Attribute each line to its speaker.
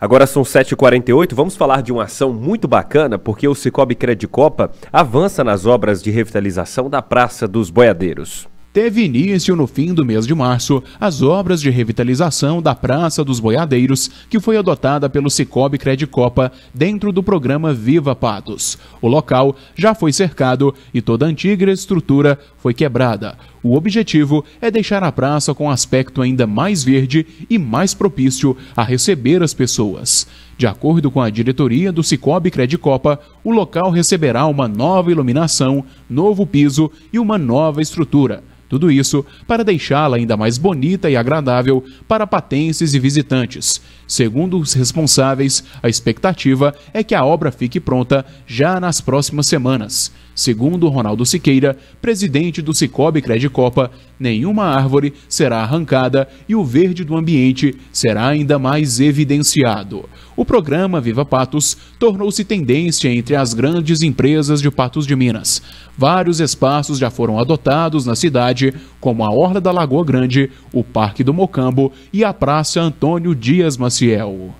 Speaker 1: Agora são 7h48, vamos falar de uma ação muito bacana, porque o Cicobi Credicopa avança nas obras de revitalização da Praça dos Boiadeiros teve
Speaker 2: início no fim do mês de março as obras de revitalização da Praça dos Boiadeiros, que foi adotada pelo Cicobi Credicopa dentro do programa Viva Patos. O local já foi cercado e toda a antiga estrutura foi quebrada. O objetivo é deixar a praça com aspecto ainda mais verde e mais propício a receber as pessoas. De acordo com a diretoria do Cicobi Credicopa, o local receberá uma nova iluminação, novo piso e uma nova estrutura. Tudo isso para deixá-la ainda mais bonita e agradável para patenses e visitantes. Segundo os responsáveis, a expectativa é que a obra fique pronta já nas próximas semanas. Segundo Ronaldo Siqueira, presidente do Cicobi Credit Copa, nenhuma árvore será arrancada e o verde do ambiente será ainda mais evidenciado. O programa Viva Patos tornou-se tendência entre as grandes empresas de patos de Minas. Vários espaços já foram adotados na cidade, como a Orla da Lagoa Grande, o Parque do Mocambo e a Praça Antônio Dias Maciel.